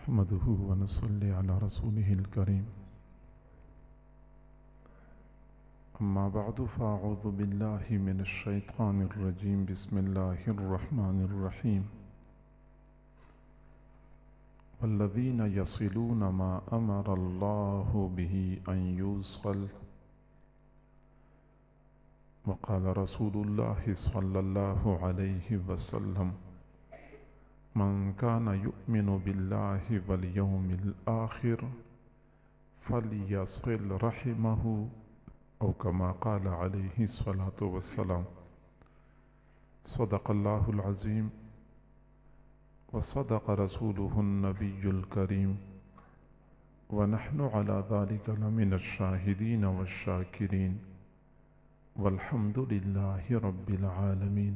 نحمده ونصلي على رسوله الكريم أما بعد فأعوذ بالله من الشيطان الرجيم بسم الله الرحمن الرحيم والذين يصلون ما أمر الله به أن يوصل وقال رسول الله صلى الله عليه وسلم मन काना युमिन बिल्लामिलआखिर फ़लियाल रहमहू अवकमा कलात वसलाम सदक़ल्लाज़ीम वसदक रसूलनबीकरीम वनहनशाहिदीन वशाकिरीन वलहमदिल्ला रबालमीन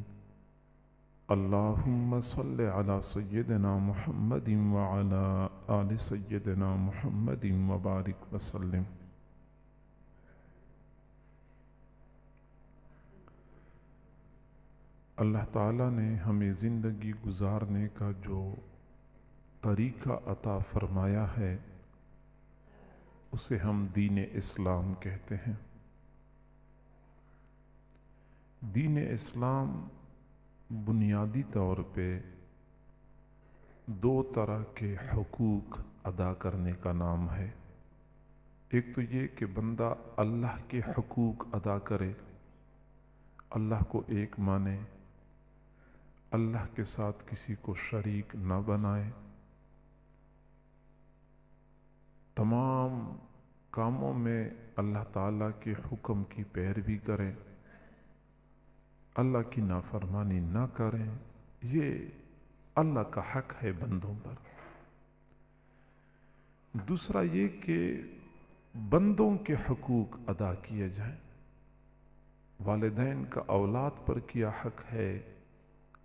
اللهم صل على سيدنا محمد وعلى अला आल محمد وبارك وسلم अल्लाह ताला ने हमें ज़िंदगी गुजारने का जो तरीक़ा अता फरमाया है उसे हम दीन इस्लाम कहते हैं दीन इस्लाम बुनियादी तौर पे दो तरह के हकूक़ अदा करने का नाम है एक तो ये कि बंदा अल्लाह के हकूक़ अदा करे अल्लाह को एक माने अल्लाह के साथ किसी को शरीक ना बनाए तमाम कामों में अल्लाह ताला के हुक्म की पैरवी करें अल्लाह की नाफरमानी ना करें ये अल्लाह का हक है बंदों पर दूसरा ये कि बंदों के हकूक़ अदा किए जाएं वालदेन का औलाद पर किया हक है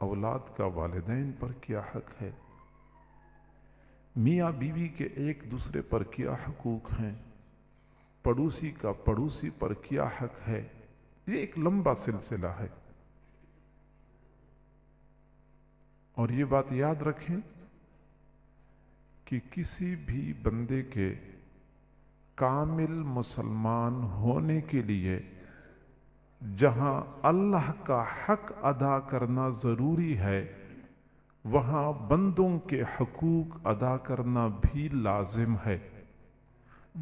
औलाद का वालदेन पर किया हक है मियाँ बीवी के एक दूसरे पर किया हकूक़ हैं पड़ोसी का पड़ोसी पर किया हक है ये एक लंबा सिलसिला है और ये बात याद रखें कि किसी भी बंदे के कामिल मुसलमान होने के लिए जहाँ अल्लाह का हक अदा करना ज़रूरी है वहाँ बंदों के हकूक़ अदा करना भी लाजिम है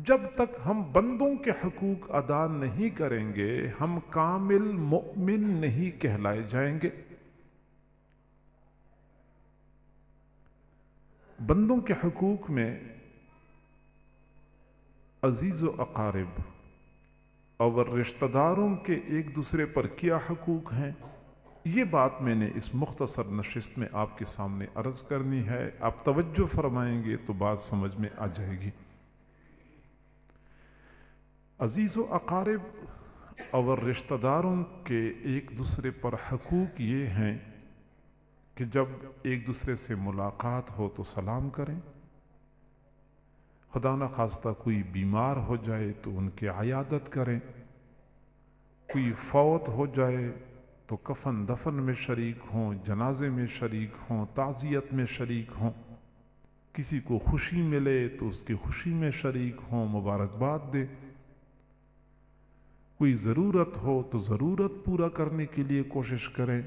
जब तक हम बंदों के हकूक़ अदा नहीं करेंगे हम कामिल मुमिन नहीं कहलाए जाएंगे बंदों के हकूक़ में अजीज़ अकारब और रिश्तेदारों के एक दूसरे पर क्या हकूक़ हैं ये बात मैंने इस मुख्तसर नशस्त में आपके सामने अर्ज़ करनी है आप तवज्जो फरमाएंगे तो बात समझ में आ जाएगी अजीज़ अकारब और रिश्तेदारों के एक दूसरे पर हकूक़ ये हैं कि जब एक दूसरे से मुलाकात हो तो सलाम करें खुदा न खास्ता कोई बीमार हो जाए तो उनकी आयादत करें कोई फौत हो जाए तो कफन दफन में शरीक हों जनाजे में शरीक हों ताज़ियत में शरीक हों किसी को खुशी मिले तो उसकी खुशी में शरीक हों मुबारकबाद दें कोई ज़रूरत हो तो ज़रूरत पूरा करने के लिए कोशिश करें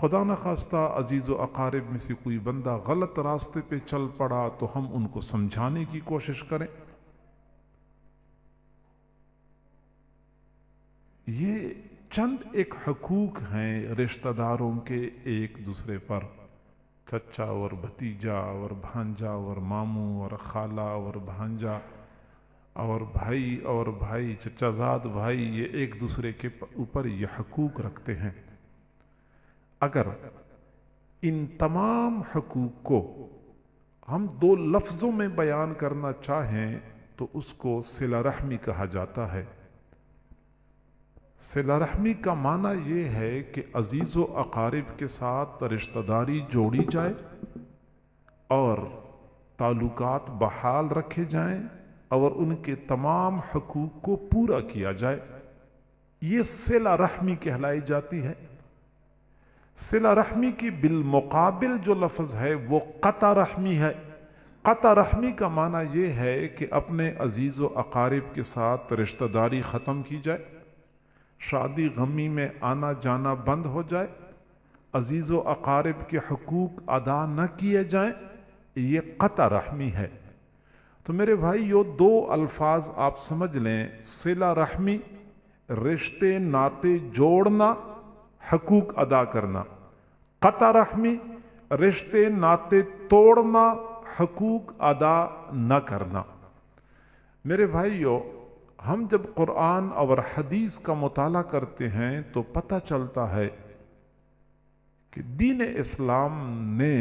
खुदा न खास्ता अजीज़ व अकारब में से कोई बंदा गलत रास्ते पे चल पड़ा तो हम उनको समझाने की कोशिश करें ये चंद एक हकूक हैं रिश्तेदारों के एक दूसरे पर चचा और भतीजा और भांजा और मामू और खाला और भांजा और भाई और भाई चचाजाद भाई ये एक दूसरे के ऊपर ये हकूक रखते हैं अगर इन तमाम हकूक़ को हम दो लफ्ज़ों में बयान करना चाहें तो उसको सिला रहमी कहा जाता है सिला रहमी का माना यह है कि अज़ीज़ व अकारिब के साथ रिश्तेदारी जोड़ी जाए और ताल्लुक बहाल रखे जाएं और उनके तमाम हकूक़ को पूरा किया जाए ये सिला रहमी कहलाई जाती है सिला रहमी की बिलमकबिल जो लफ्ज़ है वो क़ा रहमी है कता रहमी का माना ये है कि अपने अजीज़ व अकारिब के साथ रिश्तेदारी ख़त्म की जाए शादी गमी में आना जाना बंद हो जाए अजीज़ व अकारिब के हकूक़ अदा न किए जाएँ ये कता रहमी है तो मेरे भाई यो दो अल्फाज आप समझ लें सिला रहमी रिश्ते नाते जोड़ना हकूक़ अदा करना क़ता रहमी रिश्ते नाते तोड़ना हकूक़ अदा न करना मेरे भाइयों हम जब कुरान और हदीस का मताल करते हैं तो पता चलता है कि दीन इस्लाम ने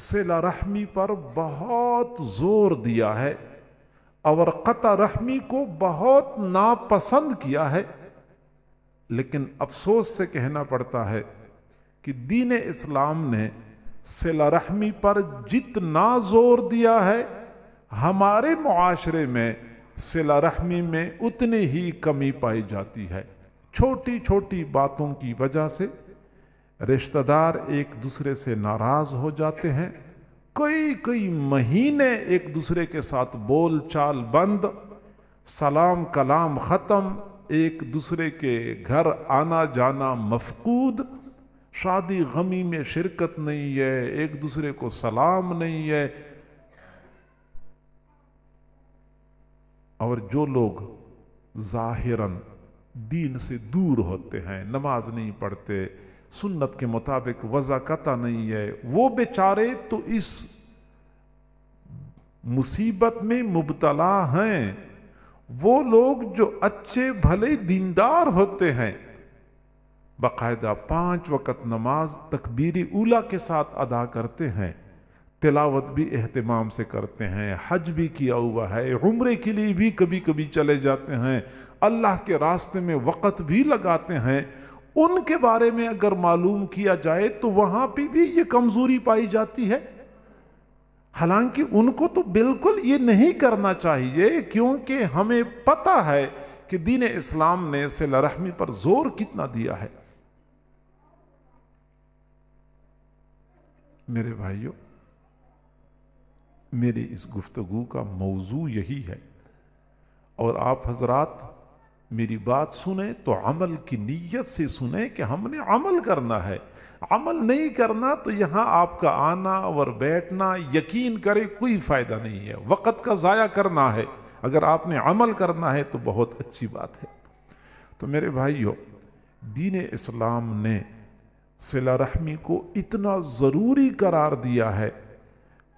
सिला रहमी पर बहुत ज़ोर दिया है और क़ता रहमी को बहुत नापसंद किया है लेकिन अफसोस से कहना पड़ता है कि दीन इस्लाम ने सिला रहमी पर जितना जोर दिया है हमारे माशरे में सिला रहमी में उतनी ही कमी पाई जाती है छोटी छोटी बातों की वजह से रिश्तेदार एक दूसरे से नाराज़ हो जाते हैं कई कई महीने एक दूसरे के साथ बोल चाल बंद सलाम कलाम ख़त्म एक दूसरे के घर आना जाना मफकूद शादी गमी में शिरकत नहीं है एक दूसरे को सलाम नहीं है और जो लोग ज़ाहिरन दीन से दूर होते हैं नमाज नहीं पढ़ते सुन्नत के मुताबिक वजाकता नहीं है वो बेचारे तो इस मुसीबत में मुबतला हैं वो लोग जो अच्छे भले दीनदार होते हैं बाकायदा पांच वक़्त नमाज तकबीरी उला के साथ अदा करते हैं तिलावत भी अहतमाम से करते हैं हज भी किया हुआ है उम्र के लिए भी कभी कभी चले जाते हैं अल्लाह के रास्ते में वक़्त भी लगाते हैं उनके बारे में अगर मालूम किया जाए तो वहाँ पर भी ये कमज़ोरी पाई जाती है हालांकि उनको तो बिल्कुल ये नहीं करना चाहिए क्योंकि हमें पता है कि दीन इस्लाम ने सिलरहमी पर जोर कितना दिया है मेरे भाइयों मेरी इस गुफ्तगु का मौजू यही है और आप हजरात मेरी बात सुने तो अमल की नीयत से सुने कि हमने अमल करना है अमल नहीं करना तो यहाँ आपका आना और बैठना यकीन करे कोई फ़ायदा नहीं है वक़्त का ज़ाया करना है अगर आपने अमल करना है तो बहुत अच्छी बात है तो मेरे भाइयों दीन इस्लाम ने सिला रहमी को इतना ज़रूरी करार दिया है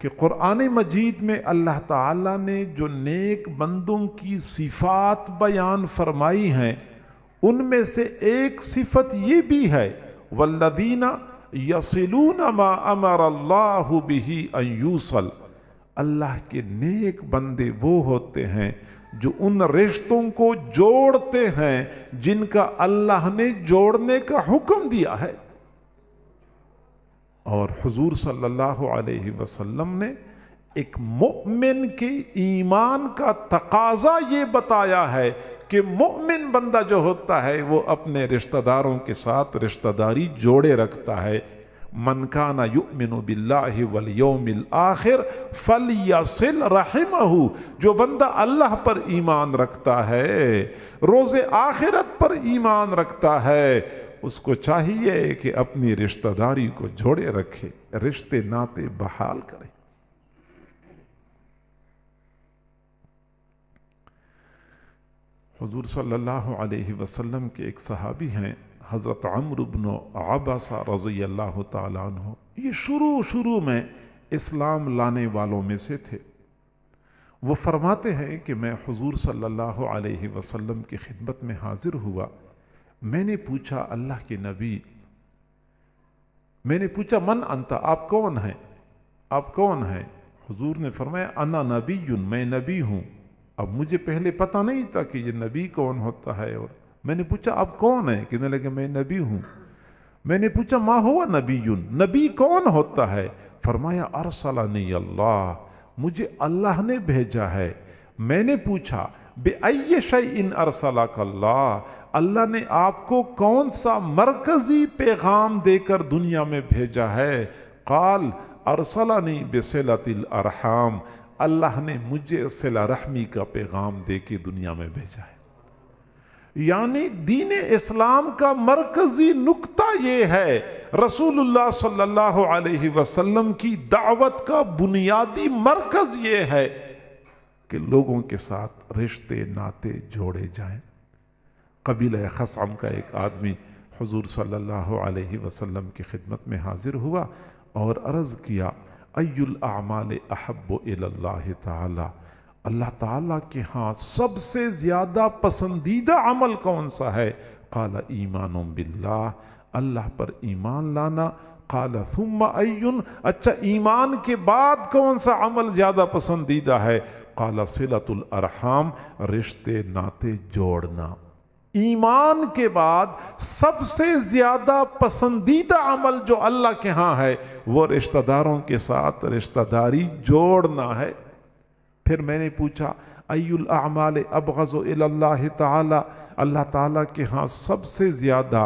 कि क़ुरान मजीद में अल्लाह ताला ने जो नेक बंदों की सिफ़ात बयान फरमाई हैं उनमें से एक सिफत ये भी है वल्लदीना यसिलून मा अमर अल्लाह बिही अयूसल अल्लाह के नेक बंदे वो होते हैं जो उन रिश्तों को जोड़ते हैं जिनका अल्लाह ने जोड़ने का हुक्म दिया है और हुजूर सल्लल्लाहु अलैहि वसल्लम ने एक मोमिन के ईमान का तकाजा ये बताया है कि मोमिन बंदा जो होता है वो अपने रिश्तेदारों के साथ रिश्तेदारी जोड़े रखता है मन काना युमिन बिल्लाह वल योमिल आखिर फल यासिल रहम जो बंदा अल्लाह पर ईमान रखता है रोज़ आखिरत पर ईमान रखता है उसको चाहिए कि अपनी रिश्तेदारी को जोड़े रखे रिश्ते नाते बहाल करे हजूर सल्लल्लाहु के एक सहाबी हैं हज़रत अमर अमरबन आबासा रज़ी अल्लाह तु ये शुरू शुरू में इस्लाम लाने वालों में से थे वो फरमाते हैं कि मैं हजूर सल्ला वसम की खिदमत में हाज़िर हुआ मैंने पूछा अल्लाह के नबी मैंने पूछा मन अंता आप कौन हैं आप कौन हैं हजूर ने फरमाया अना नबी मैं नबी हूँ अब मुझे पहले पता नहीं था कि ये नबी कौन होता है और मैंने पूछा अब कौन है कहने लगे मैं नबी हूँ मैंने पूछा माँ हुआ नबी यून नबी कौन होता है फरमाया अरसला नहीं अल्लाह मुझे अल्लाह ने भेजा है मैंने पूछा बेअय शय इन अरसला कल्ला अल्लाह ने आपको कौन सा मरकज़ी पैगाम देकर दुनिया में भेजा है काल अरसला नहीं बेसलातिल अरहाम अल्लाह ने मुझे सिला रहमी का पैगाम दे के दुनिया में भेजा है यानी दीन इस्लाम का मरकजी नुकता यह है रसूलुल्लाह सल्लल्लाहु अलैहि वसल्लम की दावत का बुनियादी मरकज यह है कि लोगों के साथ रिश्ते नाते जोड़े जाएं कबील खसम का एक आदमी हजूर सल्लल्लाहु अलैहि वसल्लम की खिदमत में हाजिर हुआ और अर्ज़ किया अमाल अहब अल्लाह अल्लाह ताला के हाँ सबसे ज़्यादा पसंदीदा अमल कौन सा है काला ईमान बिल्ला अल्लाह पर ईमान लाना काला थुम्मा अयुन अच्छा ईमान के बाद कौन सा अमल ज़्यादा पसंदीदा है काला सिलतुल अरहाम रिश्ते नाते जोड़ना ईमान के बाद सबसे ज़्यादा पसंदीदा अमल जो अल्लाह के यहाँ है वो रिश्तेदारों के साथ रिश्तेदारी जोड़ना है फिर मैंने पूछा अयुल अमाल अबगज़ल्ला ताला अल्लाह ताला के यहाँ सबसे ज़्यादा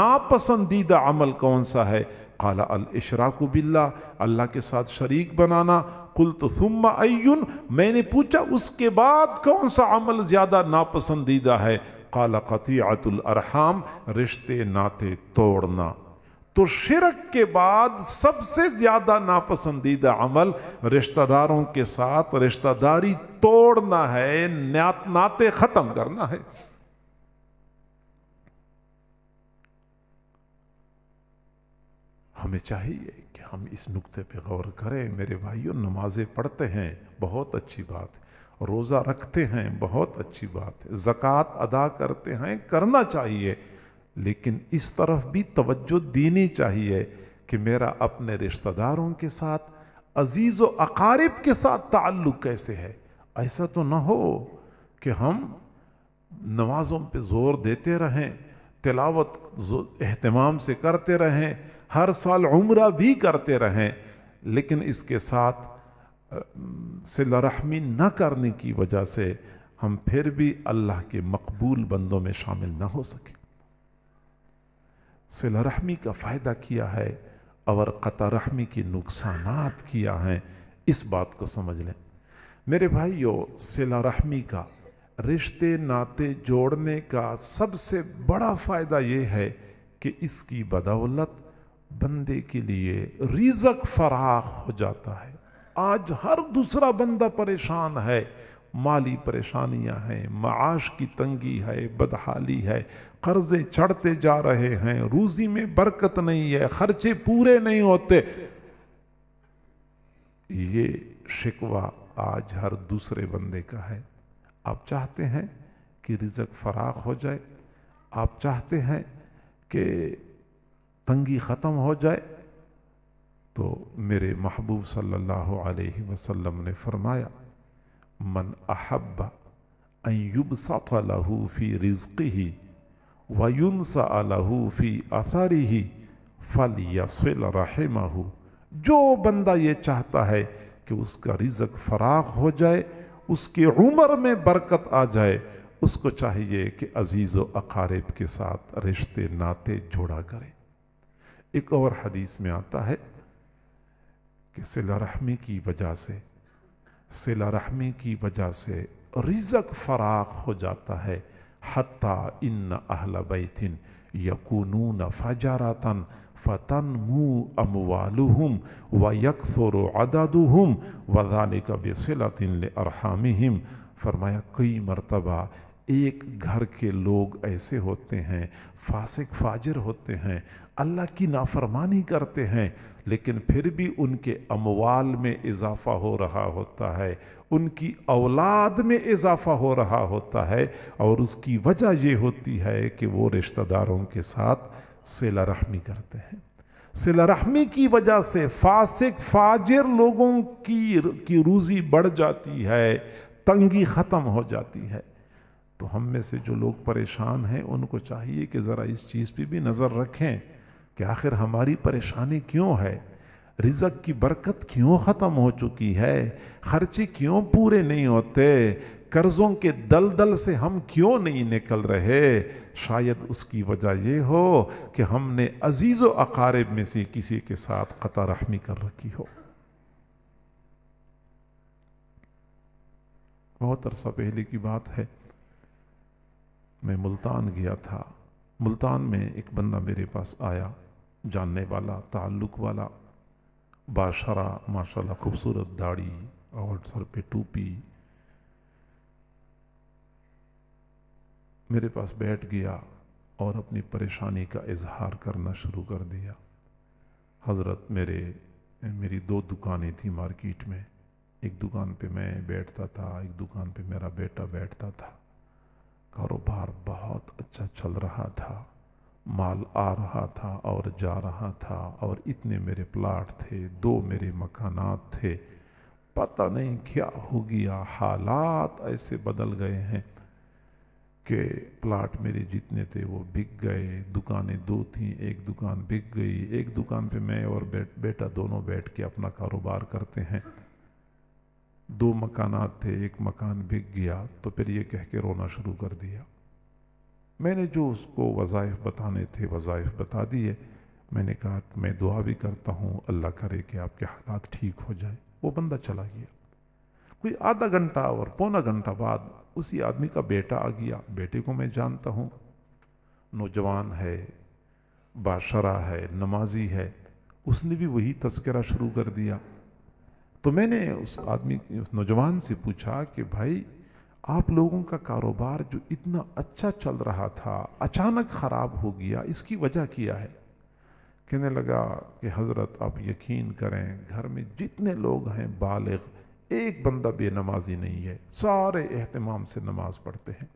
नापसंदीदा अमल कौन सा है काला अल इशराक बिल्ला अल्लाह के साथ शरीक बनाना कुल तो सुम्मा अयुन मैंने पूछा उसके बाद कौन सा अमल ज़्यादा नापसंदीदा है काला क़तियातुलरहम रिश्ते नाते तोड़ना तो शिरक के बाद सबसे ज़्यादा नापसंदीदा अमल रिश्तेदारों के साथ रिश्तेदारी तोड़ना है नात नाते ख़त्म करना है हमें चाहिए कि हम इस नुक्ते पे गौर करें मेरे भाइयों नमाज़ें पढ़ते हैं बहुत अच्छी बात रोज़ा रखते हैं बहुत अच्छी बात है ज़क़़त अदा करते हैं करना चाहिए लेकिन इस तरफ भी तवज्जो देनी चाहिए कि मेरा अपने रिश्तेदारों के साथ अजीज़ व अकारिब के साथ ताल्लुक़ कैसे है ऐसा तो ना हो कि हम नमाज़ों पे ज़ोर देते रहें तिलावत अहतमाम से करते रहें हर साल उम्र भी करते रहें लेकिन इसके साथ सिला रहमी ना करने की वजह से हम फिर भी अल्लाह के मकबूल बंदों में शामिल ना हो सके सिला रहमी का फ़ायदा किया है और क़तारहमी रहमी के नुकसान किया हैं इस बात को समझ लें मेरे भाइयों सिला रहमी का रिश्ते नाते जोड़ने का सबसे बड़ा फ़ायदा ये है कि इसकी बदौलत बंदे के लिए रिजक फराख हो जाता है आज हर दूसरा बंदा परेशान है माली परेशानियां हैं माश की तंगी है बदहाली है कर्जे चढ़ते जा रहे हैं रूजी में बरकत नहीं है खर्चे पूरे नहीं होते ये शिकवा आज हर दूसरे बंदे का है आप चाहते हैं कि रिजक फराक हो जाए आप चाहते हैं कि तंगी ख़त्म हो जाए तो मेरे महबूब सल्लल्लाहु अलैहि वसल्लम ने फरमाया मन अहब्बा अयुब लहू फ़ी रिज़क़ी ही वयुन लहू फ़ी आसारी ही फल यसिल रहमहू जो बंदा ये चाहता है कि उसका रिज़क फराग हो जाए उसकी उम्र में बरकत आ जाए उसको चाहिए कि अजीज़ व अकारीब के साथ रिश्ते नाते जोड़ा करे एक और हदीस में आता है कि सिला रहमी की वजह से सिला रहमी की वजह से रिजक फ़राक हो जाता है हती इन अहल बैथिन यकूनून फजारतन फ़तन मु हम व यकसर अददुहम वजानिक बसिलतिन अरहाम फरमाया कई मरतबा एक घर के लोग ऐसे होते हैं फासिक फाजर होते हैं अल्लाह की नाफरमानी करते हैं लेकिन फिर भी उनके अमवाल में इजाफ़ा हो रहा होता है उनकी औलाद में इजाफ़ा हो रहा होता है और उसकी वजह ये होती है कि वो रिश्तेदारों के साथ सिला रहमी करते हैं सिला रहमी की वजह से फासिक फाजिर लोगों की की रूज़ी बढ़ जाती है तंगी ख़त्म हो जाती है तो हम में से जो लोग परेशान हैं उनको चाहिए कि ज़रा इस चीज़ पे भी नज़र रखें कि आखिर हमारी परेशानी क्यों है रिजक की बरकत क्यों ख़त्म हो चुकी है खर्चे क्यों पूरे नहीं होते कर्ज़ों के दलदल से हम क्यों नहीं निकल रहे शायद उसकी वजह यह हो कि हमने अजीज़ अकारब में से किसी के साथ क़ता रहमी कर रखी हो बहुत अरसा पहले की बात है मैं मुल्तान गया था मुल्तान में एक बंदा मेरे पास आया जानने वाला ताल्लुक़ वाला बाशरा माशाल्लाह खूबसूरत दाढ़ी और सर पे टूपी मेरे पास बैठ गया और अपनी परेशानी का इजहार करना शुरू कर दिया हज़रत मेरे मेरी दो दुकानें थी मार्केट में एक दुकान पे मैं बैठता था एक दुकान पे मेरा बेटा बैठता था कारोबार बहुत अच्छा चल रहा था माल आ रहा था और जा रहा था और इतने मेरे प्लाट थे दो मेरे मकानात थे पता नहीं क्या हो गया हालात ऐसे बदल गए हैं कि प्लाट मेरे जितने थे वो बिक गए दुकानें दो थीं एक दुकान बिक गई एक दुकान पे मैं और बेट बेटा दोनों बैठ के अपना कारोबार करते हैं दो मकानात थे एक मकान बिक गया तो फिर ये कह के रोना शुरू कर दिया मैंने जो उसको वज़ाइफ बताने थे वज़ाइफ बता दिए मैंने कहा मैं दुआ भी करता हूँ अल्लाह करे कि आपके हालात ठीक हो जाए वो बंदा चला गया कोई आधा घंटा और पौना घंटा बाद उसी आदमी का बेटा आ गया बेटे को मैं जानता हूँ नौजवान है बाशरा है नमाजी है उसने भी वही तस्करा शुरू कर दिया तो मैंने उस आदमी उस नौजवान से पूछा कि भाई आप लोगों का कारोबार जो इतना अच्छा चल रहा था अचानक ख़राब हो गया इसकी वजह क्या है कहने लगा कि हज़रत आप यकीन करें घर में जितने लोग हैं बालग एक बंदा बेनमाजी नहीं है सारे अहतमाम से नमाज़ पढ़ते हैं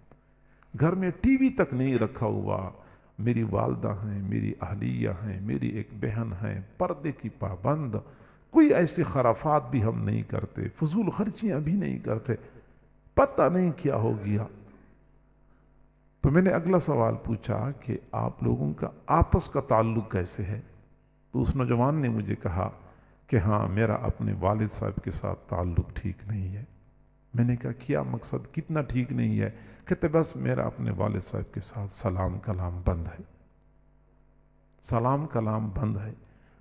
घर में टीवी तक नहीं रखा हुआ मेरी वालदा हैं मेरी अहलिया हैं मेरी एक बहन हैं पर्दे की पाबंद कोई ऐसे खराफात भी हम नहीं करते फजूल खर्चियाँ भी नहीं करते पता नहीं क्या हो गया तो मैंने अगला सवाल पूछा कि आप लोगों का आपस का ताल्लुक कैसे है तो उस नौजवान ने मुझे कहा कि हाँ मेरा अपने वालिद साहब के साथ ताल्लुक ठीक नहीं है मैंने कहा क्या मकसद कितना ठीक नहीं है कहते बस मेरा अपने वालिद साहब के साथ सलाम कलाम बंद है सलाम कलाम बंद है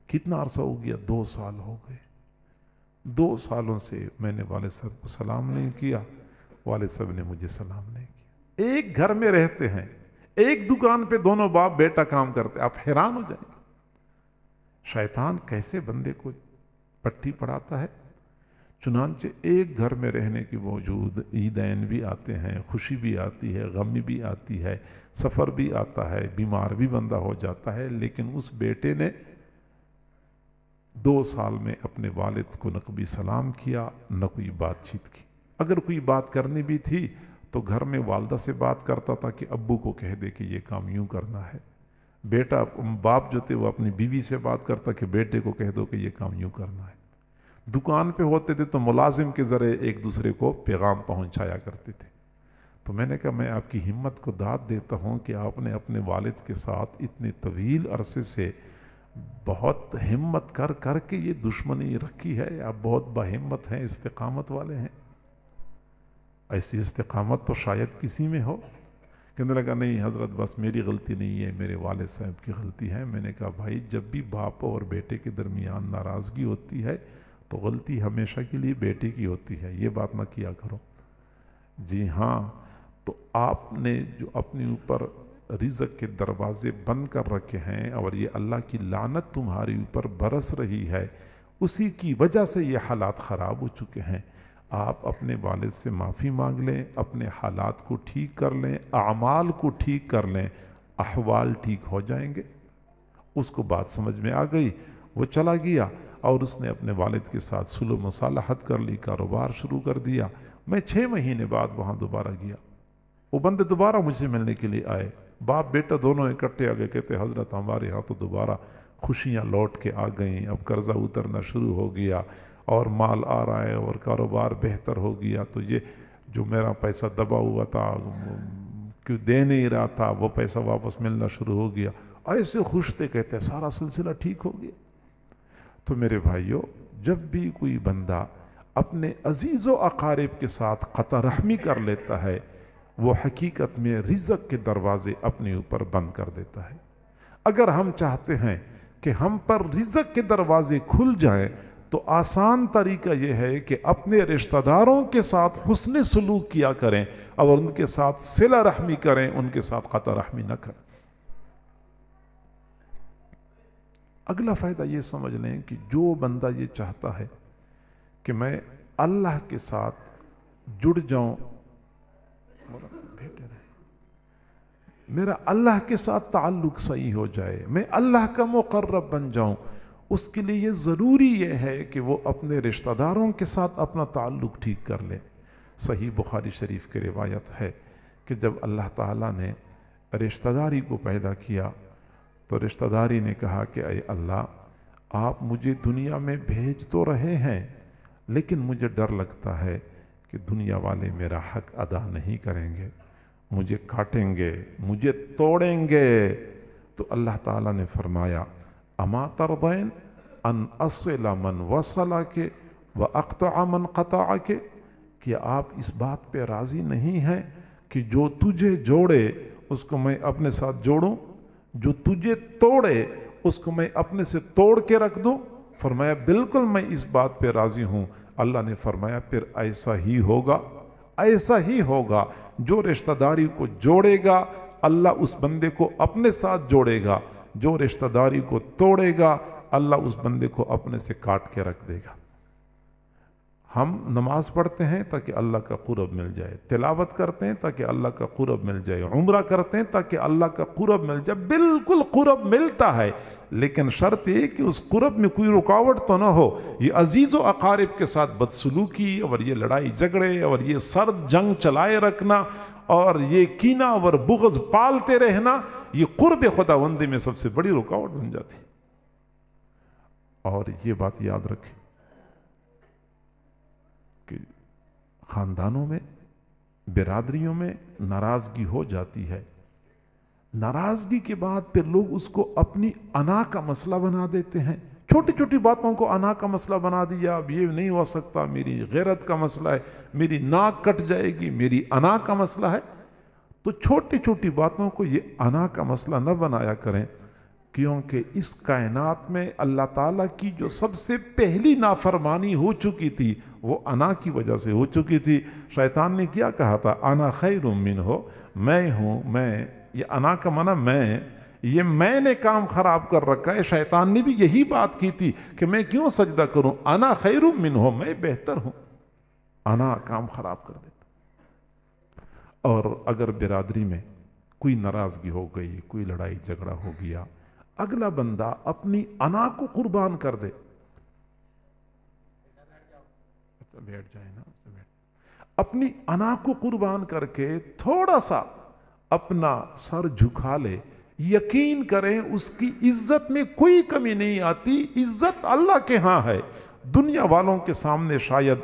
कितना अरसा हो गया दो साल हो गए दो सालों से मैंने वाले साहब को सलाम नहीं किया वाले साहब ने मुझे सलाम नहीं किया एक घर में रहते हैं एक दुकान पे दोनों बाप बेटा काम करते आप हैरान हो जाएंगे शैतान कैसे बंदे को पट्टी पढ़ाता है चुनानचे एक घर में रहने के बावजूद ईदैन भी आते हैं खुशी भी आती है गमी भी आती है सफ़र भी आता है बीमार भी बंदा हो जाता है लेकिन उस बेटे ने दो साल में अपने वालिद को न कभी सलाम किया न कोई बातचीत की अगर कोई बात करनी भी थी तो घर में वालदा से बात करता था कि अब्बू को कह दे कि ये काम यूँ करना है बेटा बाप जो थे वो अपनी बीवी से बात करता कि बेटे को कह दो कि ये काम यूँ करना है दुकान पे होते थे तो मुलाजिम के ज़रिए एक दूसरे को पैगाम पहुंचाया करते थे तो मैंने कहा मैं आपकी हिम्मत को दाद देता हूँ कि आपने अपने वालिद के साथ इतने तवील अरसे से बहुत हिम्मत कर कर के ये दुश्मनी रखी है आप बहुत बहिम्मत हैं इस्तकामत वाले हैं ऐसी इस्तकामत तो शायद किसी में हो कहने लगा नहीं हजरत बस मेरी गलती नहीं है मेरे वाले साहब की गलती है मैंने कहा भाई जब भी बाप और बेटे के दरमियान नाराज़गी होती है तो गलती हमेशा के लिए बेटे की होती है ये बात ना किया करो जी हाँ तो आपने जो अपने ऊपर रिजक के दरवाज़े बंद कर रखे हैं और ये अल्लाह की लानत तुम्हारे ऊपर बरस रही है उसी की वजह से ये हालात ख़राब हो चुके हैं आप अपने वालद से माफ़ी मांग लें अपने हालात को ठीक कर लें अमाल को ठीक कर लें अहवाल ठीक हो जाएंगे उसको बात समझ में आ गई वो चला गया और उसने अपने वालद के साथ सुलो मसालाहत कर ली कारोबार शुरू कर दिया मैं छः महीने बाद वहाँ दोबारा गया वो बंदे दोबारा मुझसे मिलने के लिए आए बाप बेटा दोनों इकट्ठे आगे कहते हज़रत हमारे यहाँ तो दोबारा खुशियाँ लौट के आ गई अब कर्ज़ा उतरना शुरू हो गया और माल आ रहा है और कारोबार बेहतर हो गया तो ये जो मेरा पैसा दबा हुआ था क्यों दे नहीं रहा था वो पैसा वापस मिलना शुरू हो गया ऐसे खुश थे कहते सारा सिलसिला ठीक हो गया तो मेरे भाइयों जब भी कोई बंदा अपने अजीज़ व अकारीब के साथ ख़तरहमी कर लेता है वो हकीकत में रिजक के दरवाजे अपने ऊपर बंद कर देता है अगर हम चाहते हैं कि हम पर रिजक के दरवाजे खुल जाएं तो आसान तरीका यह है कि अपने रिश्तेदारों के साथ हुसन सलूक किया करें और उनके साथ सिला रहमी करें उनके साथ ख़ता रहमी ना करें अगला फ़ायदा यह समझ लें कि जो बंदा ये चाहता है कि मैं अल्लाह के साथ जुड़ जाऊं मेरा अल्लाह के साथ ताल्लुक़ सही हो जाए मैं अल्लाह का मुकर्रब बन जाऊँ उसके लिए ये ज़रूरी ये है कि वो अपने रिश्तेदारों के साथ अपना ताल्लुक़ ठीक कर ले सही बुखारी शरीफ की रिवायत है कि जब अल्लाह ताला ने रिश्तेदारी को पैदा किया तो रिश्तेदारी ने कहा कि अरे अल्लाह आप मुझे दुनिया में भेज तो रहे हैं लेकिन मुझे डर लगता है कि दुनिया वाले मेरा हक अदा नहीं करेंगे मुझे काटेंगे मुझे तोड़ेंगे तो अल्लाह ताला ने फरमाया अमा तरदैन अन असला मन वसला के व अख्ता अमन क़ता के कि आप इस बात पे राज़ी नहीं हैं कि जो तुझे जोड़े उसको मैं अपने साथ जोड़ूं जो तुझे तोड़े उसको मैं अपने से तोड़ के रख दूं फरमाया बिल्कुल मैं इस बात पे राज़ी हूँ अल्लाह ने फरमाया फिर ऐसा ही होगा ऐसा ही होगा जो रिश्तेदारी को जोड़ेगा अल्लाह उस बंदे को अपने साथ जोड़ेगा जो रिश्तेदारी को तोड़ेगा अल्लाह उस बंदे को अपने से काट के रख देगा हम नमाज़ पढ़ते हैं ताकि अल्लाह का कुरब मिल जाए तिलावत करते हैं ताकि अल्लाह का कुरब मिल जाए उम्र करते हैं ताकि अल्लाह का कुरब मिल जाए बिल्कुल कुरब मिलता है लेकिन शर्त ये कि उस कुरब में कोई रुकावट तो ना हो ये अजीज़ व अकारब के साथ बदसलूकी और ये लड़ाई झगड़े और ये सर्द जंग चलाए रखना और ये कीना और बुगज पालते रहना ये कुरब खुदावंदी में सबसे बड़ी रुकावट बन जाती और ये बात याद रखें कि ख़ानदानों में बिरादरियों में नाराज़गी हो जाती है नाराजगी के बाद फिर लोग उसको अपनी अना का मसला बना देते हैं छोटी छोटी बातों को अना का मसला बना दिया अब ये नहीं हो सकता मेरी गैरत का मसला है मेरी नाक कट जाएगी मेरी अना का मसला है तो छोटी छोटी बातों को ये अना का मसला न बनाया करें क्योंकि इस कायनात में अल्लाह ताला की जो सबसे पहली नाफरमानी हो चुकी थी वो अना की वजह से हो चुकी थी शैतान ने क्या कहा था अना खैर मिन हो मैं हूँ मैं ये अना का माना मैं ये मैंने काम खराब कर रखा है शैतान ने भी यही बात की थी कि मैं क्यों सजदा करूं अना खैरू मिन हो मैं बेहतर हूं अना काम खराब कर देता और अगर बिरादरी में कोई नाराज़गी हो गई कोई लड़ाई झगड़ा हो गया अगला बंदा अपनी अना को कुर्बान कर दे अच्छा, बैठ जाए ना अपनी अना को कुर्बान करके थोड़ा सा अपना सर झुका ले यकीन करें उसकी इज्जत में कोई कमी नहीं आती इज्जत अल्लाह के यहाँ है दुनिया वालों के सामने शायद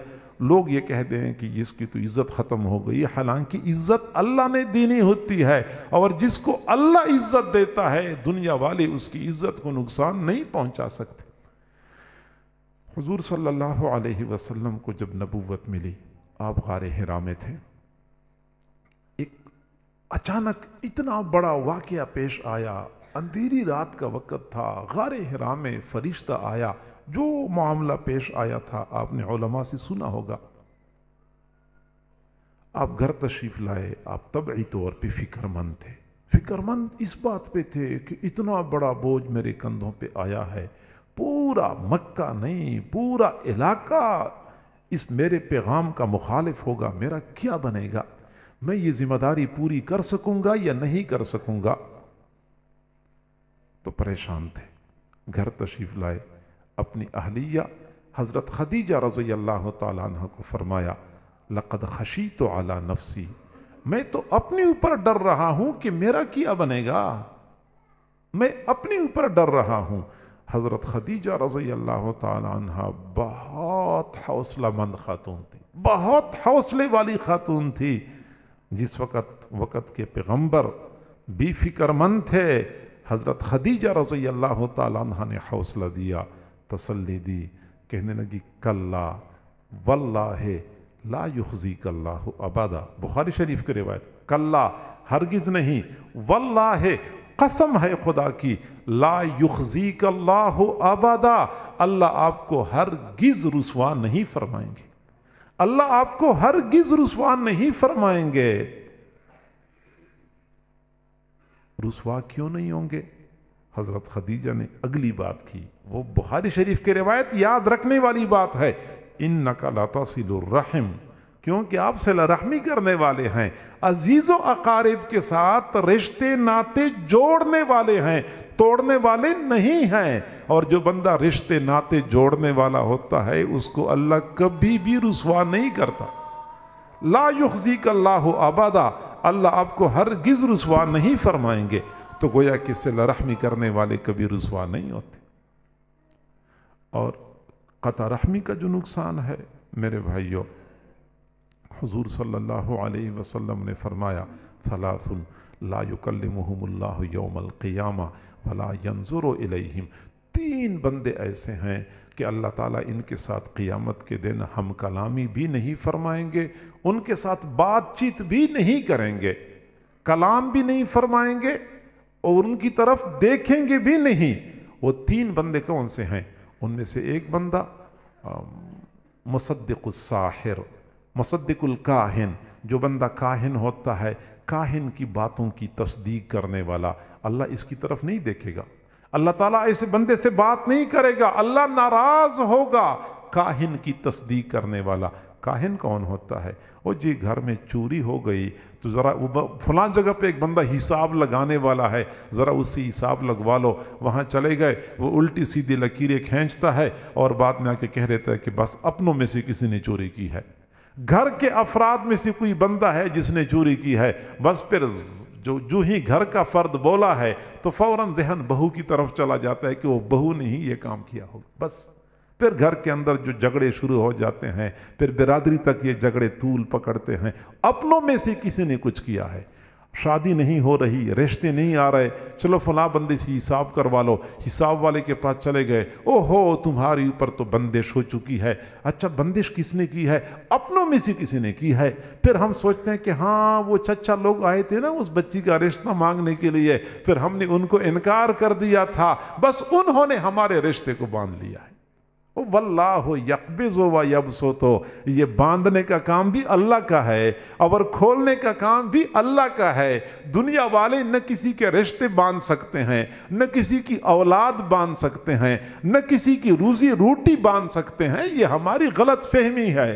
लोग ये कह दें कि इसकी तो इज्जत ख़त्म हो गई हालांकि इज्जत अल्लाह ने देनी होती है और जिसको अल्लाह इज्जत देता है दुनिया वाले उसकी इज्जत को नुकसान नहीं पहुंचा सकते हुजूर सल्लल्लाहु अलैहि वसल्लम को जब नबूवत मिली आप गार हरा में थे अचानक इतना बड़ा वाक्य पेश आया अंधेरी रात का वक़्त था गार हरा में फरिश्ता आया जो मामला पेश आया था आपने ओलमा से सुना होगा आप घर तशरीफ लाए आप तबी तौर पर फिक्रमंद थे फिक्रमंद इस बात पे थे कि इतना बड़ा बोझ मेरे कंधों पे आया है पूरा मक्का नहीं पूरा इलाका इस मेरे पैगाम का मुखालिफ होगा मेरा क्या बनेगा मैं ये जिम्मेदारी पूरी कर सकूंगा या नहीं कर सकूंगा तो परेशान थे घर तशरीफ लाए अपनी अहलिया हज़रत खदीजा रज़ी अल्लाह तह को फरमाया लक़द खशी तो आला नफसी मैं तो अपने ऊपर डर रहा हूं कि मेरा किया बनेगा मैं अपने ऊपर डर रहा हूं हज़रत खदीजा रज़ी अल्लाह तह बहुत हौसला मंद खातून थी बहुत हौसले वाली खातून थी जिस वक़्त वक़्त के पैगम्बर भी फिक्रमंद थे हज़रत खदीजा रसोई अल्लाह तह ने हौसला दिया तसल्ली दी कहने लगी कल्ला वल्ला है ला युखजी कल्ला अबादा बुखारी शरीफ की रिवायत कल्ला हरगिज़ नहीं वल्ला है कसम है खुदा की ला युखजी कल्ला अबादा अल्लाह आपको हरगिज़ रसवा नहीं फरमाएंगे अल्लाह आपको हर गिज रसवा नहीं फरमाएंगे रसवा क्यों नहीं होंगे हजरत खदीजा ने अगली बात की वो बुखारी शरीफ के रिवायत याद रखने वाली बात है इन नकल सिलरहम क्योंकि आप सिलरहमी करने वाले हैं अजीज़ अकारिब के साथ रिश्ते नाते जोड़ने वाले हैं तोड़ने वाले नहीं हैं और जो बंदा रिश्ते नाते जोड़ने वाला होता है उसको अल्लाह कभी भी रुसवा नहीं करता ला युखजी कल्लाह आबादा अल्लाह आपको हर गिज रसवा नहीं फरमाएंगे तो गोया कि लरहमी करने वाले कभी रसवा नहीं होते और क़ता रहमी का जो नुकसान है मेरे भाइयों हजूर सल्लल्लाहु अलैहि वसल्लम ने फरमाया सलासुन ला युकल्लमहुमुल्लाह यौमल क़ियामा भला यंजुर इलहिम तीन बंदे ऐसे हैं कि अल्लाह ताला इनके साथ क़ियामत के दिन हम कलामी भी नहीं फरमाएंगे उनके साथ बातचीत भी नहीं करेंगे कलाम भी नहीं फरमाएंगे और उनकी तरफ देखेंगे भी नहीं वो तीन बंदे कौन से हैं उनमें से एक बंदा मुसद्दक़ाहिर मुसद्दिक़ुल काहिन जो बंदा काहिन होता है काहिन की बातों की तस्दीक करने वाला अल्लाह इसकी तरफ नहीं देखेगा अल्लाह ताला ऐसे बंदे से बात नहीं करेगा अल्लाह नाराज होगा काहिन की तस्दीक करने वाला काहिन कौन होता है ओ जी घर में चोरी हो गई तो ज़रा वो फलां जगह पे एक बंदा हिसाब लगाने वाला है ज़रा उसी हिसाब लगवा लो वहाँ चले गए वो उल्टी सीधी लकीरें खींचता है और बाद में आके कह देता है कि बस अपनों में से किसी ने चोरी की है घर के अफराद में से कोई बंदा है जिसने चोरी की है बस फिर जो जो ही घर का फर्द बोला है तो फौरन जहन बहू की तरफ चला जाता है कि वो बहू ने ही ये काम किया होगा बस फिर घर के अंदर जो झगड़े शुरू हो जाते हैं फिर बिरादरी तक ये झगड़े तूल पकड़ते हैं अपनों में से किसी ने कुछ किया है शादी नहीं हो रही रिश्ते नहीं आ रहे चलो फला बंदे से हिसाब करवा लो हिसाब वाले के पास चले गए ओहो तुम्हारी ऊपर तो बंदिश हो चुकी है अच्छा बंदिश किसने की है अपनों में से किसी ने की है फिर हम सोचते हैं कि हाँ वो चच्चा लोग आए थे ना उस बच्ची का रिश्ता मांगने के लिए फिर हमने उनको इनकार कर दिया था बस उन्होंने हमारे रिश्ते को बांध लिया है वल्लाह यकबिज व यबसो तो ये बांधने का काम भी अल्लाह का है और खोलने का काम भी अल्लाह का है दुनिया वाले न किसी के रिश्ते बांध सकते हैं न किसी की औलाद बांध सकते हैं न किसी की रोज़ी रोटी बांध सकते हैं ये हमारी गलत फहमी है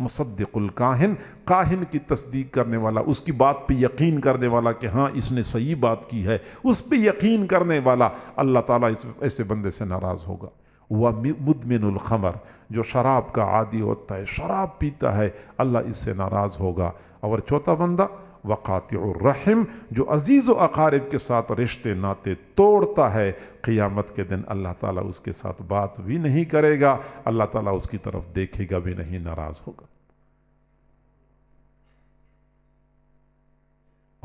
मुसद्दिकुल काहिन की तस्दीक करने वाला उसकी बात पे यकीन करने वाला कि हाँ इसने सही बात की है उस पर यकीन करने वाला अल्लाह ताला इस ऐसे बंदे से नाराज़ होगा वह मुदमिनखमर जो शराब का आदि होता है शराब पीता है अल्लाह इससे नाराज़ होगा और चौथा बंदा वक़ात रहम जो अज़ीज़ अकारब के साथ रिश्ते नाते तोड़ता है क़ियामत के दिन अल्लाह ताला उसके साथ बात भी नहीं करेगा अल्लाह ताला उसकी तरफ देखेगा भी नहीं नाराज़ होगा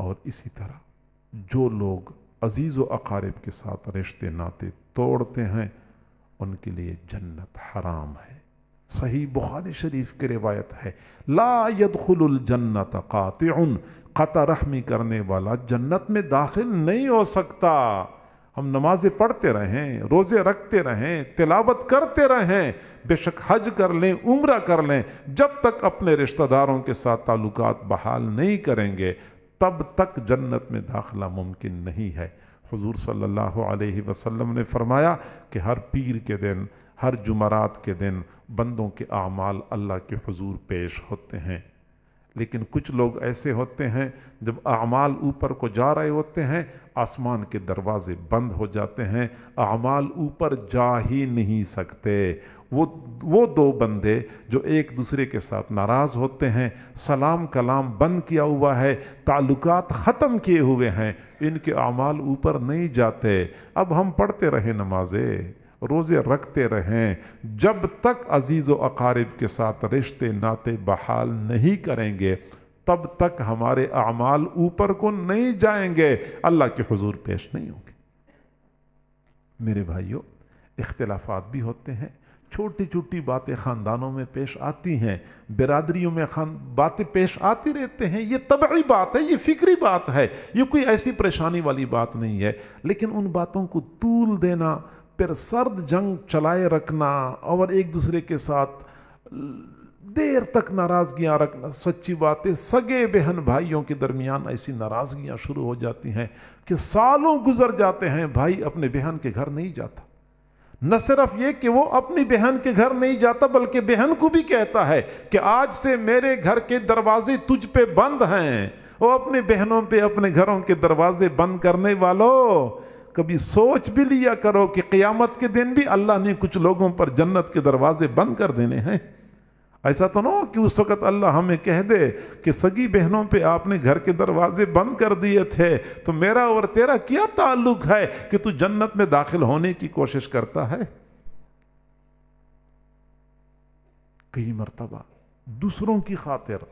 और इसी तरह जो लोग अज़ीज़ अकारब के साथ रिश्ते नाते तोड़ते हैं उनके लिए जन्नत हराम है सही बुखारी शरीफ की रिवायत है ला यदखुल जन्नत कातिन ख़ता रहमी करने वाला जन्नत में दाखिल नहीं हो सकता हम नमाज़ें पढ़ते रहें रोज़े रखते रहें तिलावत करते रहें बेशक हज कर लें उम्र कर लें जब तक अपने रिश्तेदारों के साथ ताल्लुक बहाल नहीं करेंगे तब तक जन्नत में दाखला मुमकिन नहीं है हुजूर सल्लल्लाहु अलैहि वसल्लम ने फरमाया कि हर पीर के दिन हर जुमरात के दिन बंदों के अमाल अल्लाह के हुजूर पेश होते हैं लेकिन कुछ लोग ऐसे होते हैं जब अमाल ऊपर को जा रहे होते हैं आसमान के दरवाजे बंद हो जाते हैं अमाल ऊपर जा ही नहीं सकते वो वो दो बंदे जो एक दूसरे के साथ नाराज़ होते हैं सलाम कलाम बंद किया हुआ है ताल्लुकात ख़त्म किए हुए हैं इनके अमाल ऊपर नहीं जाते अब हम पढ़ते रहे नमाजें रोज़े रखते रहें जब तक अजीज़ व अकारिब के साथ रिश्ते नाते बहाल नहीं करेंगे तब तक हमारे अमाल ऊपर को नहीं जाएंगे अल्लाह के हजूर पेश नहीं होंगे मेरे भाइयों इख्तलाफात भी होते हैं छोटी छोटी बातें ख़ानदानों में पेश आती हैं बिरादरी में खान बातें पेश आती रहते हैं ये तबी बात है ये फ़िक्री बात है ये कोई ऐसी परेशानी वाली बात नहीं है लेकिन उन बातों को तूल देना फिर सर्द जंग चलाए रखना और एक दूसरे के साथ देर तक नाराज़गियाँ रखना सच्ची बात है सगे बहन भाइयों के दरमियान ऐसी नाराज़गियाँ शुरू हो जाती हैं कि सालों गुजर जाते हैं भाई अपने बहन के घर नहीं जाता न सिर्फ ये कि वो अपनी बहन के घर नहीं जाता बल्कि बहन को भी कहता है कि आज से मेरे घर के दरवाजे तुझ पे बंद हैं वो अपनी बहनों पे अपने घरों के दरवाजे बंद करने वालों कभी सोच भी लिया करो कि क़यामत के दिन भी अल्लाह ने कुछ लोगों पर जन्नत के दरवाजे बंद कर देने हैं ऐसा तो ना कि उस वक़्त अल्लाह हमें कह दे कि सगी बहनों पे आपने घर के दरवाजे बंद कर दिए थे तो मेरा और तेरा क्या ताल्लुक है कि तू जन्नत में दाखिल होने की कोशिश करता है कई मरतबा दूसरों की खातिर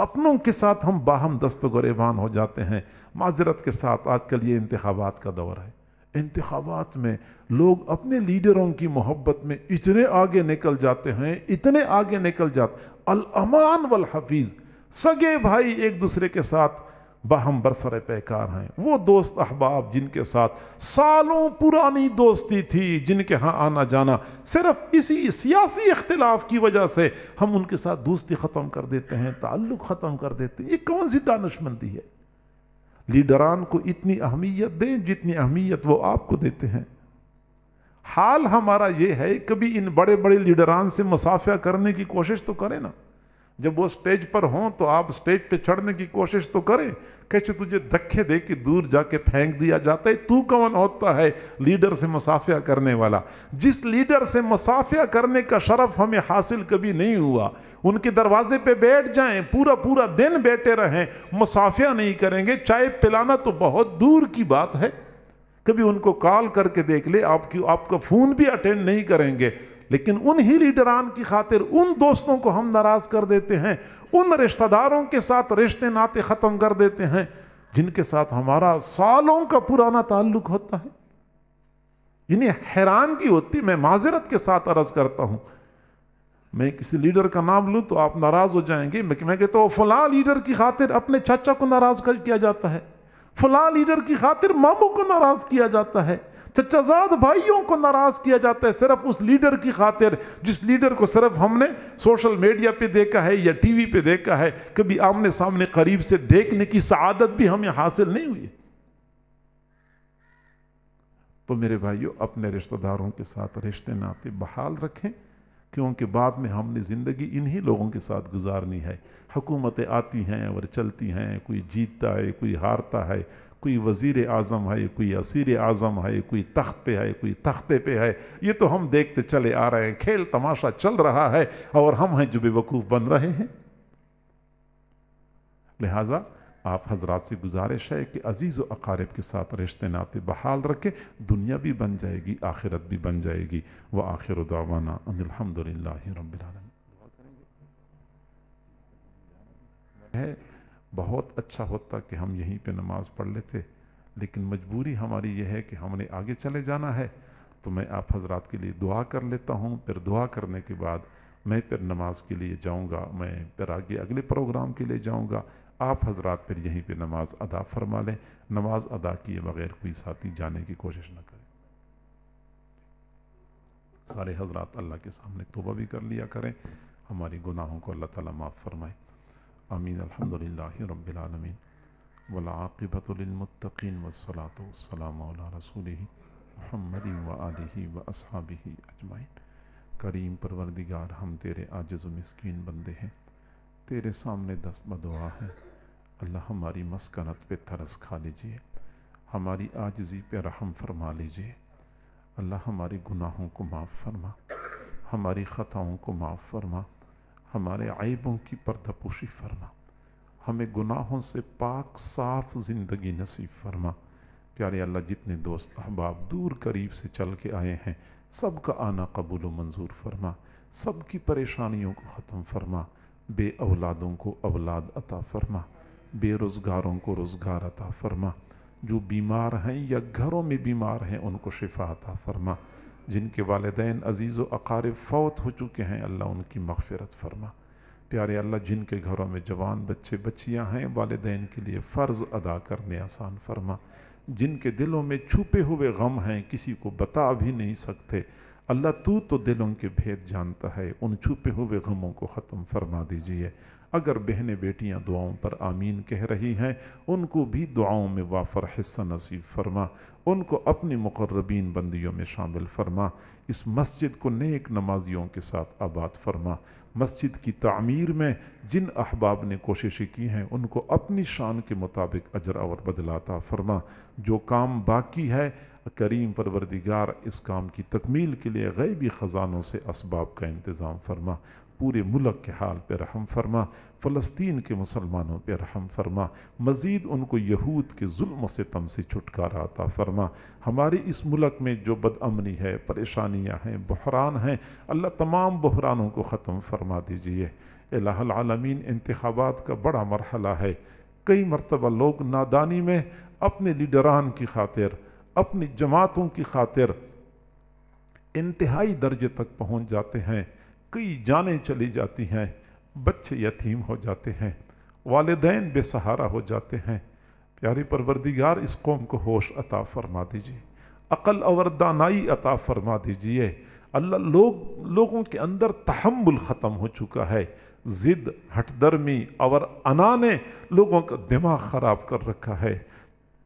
अपनों के साथ हम बाहम दस्त हो जाते हैं माजरत के साथ आजकल ये इंतबात का दौर है इंतबात में लोग अपने लीडरों की मोहब्बत में इतने आगे निकल जाते हैं इतने आगे निकल जाते अलमान वल हफीज़ सगे भाई एक दूसरे के साथ बाहम बरसर पैकार हैं वो दोस्त अहबाब जिनके साथ सालों पुरानी दोस्ती थी जिनके यहाँ आना जाना सिर्फ इसी सियासी इख्तलाफ की वजह से हम उनके साथ दोस्ती ख़त्म कर देते हैं ताल्लुक़ ख़त्म कर देते हैं ये कौन सी दानशमंदी है लीडरान को इतनी अहमियत दें जितनी अहमियत वो आपको देते हैं हाल हमारा ये है कभी इन बड़े बड़े लीडरान से मुसाफिया करने की कोशिश तो करें ना जब वो स्टेज पर हों तो आप स्टेज पे चढ़ने की कोशिश तो करें कैसे तुझे धक्के दे के दूर जाके फेंक दिया जाता है तू कौन होता है लीडर से मुसाफिया करने वाला जिस लीडर से मुसाफिया करने का शरफ हमें हासिल कभी नहीं हुआ उनके दरवाजे पे बैठ जाएं पूरा पूरा दिन बैठे रहें मुसाफिया नहीं करेंगे चाय पिलाना तो बहुत दूर की बात है कभी उनको कॉल करके देख ले आपकी आपका फ़ोन भी अटेंड नहीं करेंगे लेकिन उन ही लीडरान की खातिर उन दोस्तों को हम नाराज़ कर देते हैं उन रिश्तेदारों के साथ रिश्ते नाते ख़त्म कर देते हैं जिनके साथ हमारा सालों का पुराना ताल्लुक होता है इन्हें हैरान की होती मैं माजरत के साथ अर्ज़ करता हूं मैं किसी लीडर का नाम लूं तो आप नाराज़ हो जाएंगे मैं कहता तो हूँ लीडर की खातिर अपने चाचा को नाराज़ कर किया जाता है फला लीडर की खातिर मामू को नाराज़ किया जाता है चचाजाद तो भाइयों को नाराज किया जाता है सिर्फ उस लीडर की खातिर जिस लीडर को सिर्फ हमने सोशल मीडिया पे देखा है या टीवी पे देखा है कभी आमने सामने करीब से देखने की सआदत भी हमें हासिल नहीं हुई तो मेरे भाइयों अपने रिश्तेदारों के साथ रिश्ते नाते बहाल रखें क्योंकि बाद में हमने ज़िंदगी इन्हीं लोगों के साथ गुजारनी है हुकूमतें आती हैं और चलती हैं कोई जीतता है कोई हारता है कोई वज़ी अज़म है कोई असीर आज़म है कोई तख्त पे है कोई तख्ते पे है ये तो हम देखते चले आ रहे हैं खेल तमाशा चल रहा है और हम हैं जो बेवकूफ़ बन रहे हैं लिहाजा आप हजरात से गुजारिश है कि अजीज़ व अकारब के साथ रिश्ते नाते बहाल रखें दुनिया भी बन जाएगी आखिरत भी बन जाएगी व आखिर दावाना है बहुत अच्छा होता कि हम यहीं पे नमाज़ पढ़ लेते लेकिन मजबूरी हमारी यह है कि हमने आगे चले जाना है तो मैं आप हजरात के लिए दुआ कर लेता हूँ फिर दुआ करने के बाद मैं फिर नमाज़ के लिए जाऊँगा मैं फिर आगे अगले प्रोग्राम के लिए जाऊँगा आप हजरात फिर यहीं पे नमाज अदा फरमा लें नमाज अदा किए बगैर कोई साथी जाने की कोशिश ना करें सारे हजरात अल्लाह के सामने तोबा भी कर लिया करें हमारे गुनाहों को अल्लाह ताला माफ़ फरमाए आमीन अलहमदिल्ला रबालमीन वलाक़िबतमतकीन वसलात वसलाम रसूल महमद व असहाबी अजमाइन करीम परवरदिगार हम तेरे आजज़ मस्किन बंदे हैं तेरे सामने दस्त बदुआ है अल्लाह हमारी मस्कनत पे तरस खा लीजिए हमारी आजजी पे रहम फरमा लीजिए अल्लाह हमारे गुनाहों को माफ़ फरमा हमारी ख़ताओं को माफ़ फरमा हमारे आयबों की पर्दापोशी फरमा हमें गुनाहों से पाक साफ ज़िंदगी नसीब फरमा प्यारे अल्लाह जितने दोस्त अहबाब दूर करीब से चल के आए हैं सब का आना कबूल मंजूर फरमा सब की परेशानियों को ख़त्म फरमा बे औलादों को औलाद अता फरमा बेरोज़गारों को रोज़गार अता फरमा जो बीमार हैं या घरों में बीमार हैं उनको शिफा अता फरमा जिनके वालदेन अज़ीज़ अक़ार फ़ौत हो चुके हैं अल्लाह उनकी मगफ़रत फरमा प्यारे अल्लाह जिनके घरों में जवान बच्चे बच्चियाँ हैं वालदेन के लिए फ़र्ज़ अदा करने आसान फरमा जिनके दिलों में छुपे हुए गम हैं किसी को बता भी नहीं सकते अल्लाह तू तो दिलों के भेद जानता है उन छुपे हुए गमों को ख़त्म फरमा दीजिए अगर बहनें बेटियां दुआओं पर आमीन कह रही हैं उनको भी दुआओं में वाफर हिस्सा नसीब फरमा उनको अपनी मुकर्रबीन बंदियों में शामिल फरमा इस मस्जिद को नेक नमाजियों के साथ आबाद फरमा मस्जिद की तमीर में जिन अहबाब ने कोशिशें की हैं उनको अपनी शान के मुताबिक अजर और बदलाता फरमा जो काम बाकी है करीम परवरदिगार इस काम की तकमील के लिए गैबी ख़जानों से इसबाब का इंतज़ाम फरमा पूरे मुल्क के हाल पर रहम फरमा फ़लस्तीन के मुसलमानों पर रहम फरमा मज़ीद उनको यहूद के जुल्म से तम से छुटकारा आता फरमा हमारे इस मुल्क में जो बदअमनी है परेशानियाँ हैं बहरान हैं अल्लाह तमाम बहरानों को ख़त्म फरमा दीजिए अलामीन इंतबात का बड़ा मरहला है कई मरतबा लोग नादानी में अपने लीडरान की खातिर अपनी जमातों की खातिर इंतहाई दर्जे तक पहुँच जाते हैं कई जानें चली जाती हैं बच्चे यतीम हो जाते हैं वालदेन बेसहारा हो जाते हैं प्यारे परवरदिगार इस कौम को होश अता फरमा दीजिए अकल और दानाई अता फरमा दीजिए अल्लाह लोग लोगों के अंदर तहमुल ख़त्म हो चुका है ज़िद हटदर्मी और अना ने लोगों का दिमाग ख़राब कर रखा है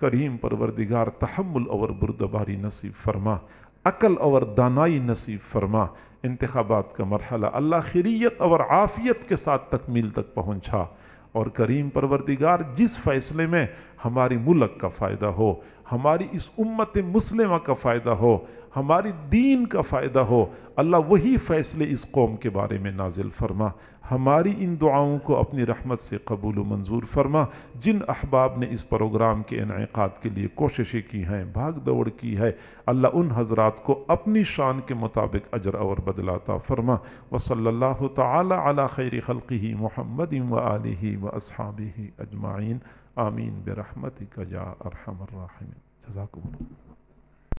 करीम परवरदिगार तहमुल और बुरदबारी नसीब फरमा अकल और दानाई नसीब फरमा इंतबात का मरहला अल्लाह खरीत और आफ़ियत के साथ तकमील तक पहुँचा और करीम परवरदिगार जिस फ़ैसले में हमारी मुलक का फ़ायदा हो हमारी इस उम्मत मुस्लिम का फ़ायदा हो हमारी दीन का फ़ायदा हो अल्लाह वही फ़ैसले इस कौम के बारे में नाजिल फरमा हमारी इन दुआओं को अपनी रहमत से कबूल मंजूर फरमा जिन अहबाब ने इस प्रोग्राम के इनका के लिए कोशिशें की हैं भाग दौड़ की है अल्लाह उन हजरात को अपनी शान के मुताबिक अजर और बदलाता फरमा वसल्ला तला खैर खलकी मोहम्मद वाल ही अजमाइन आमीन बरहमत या अरहमर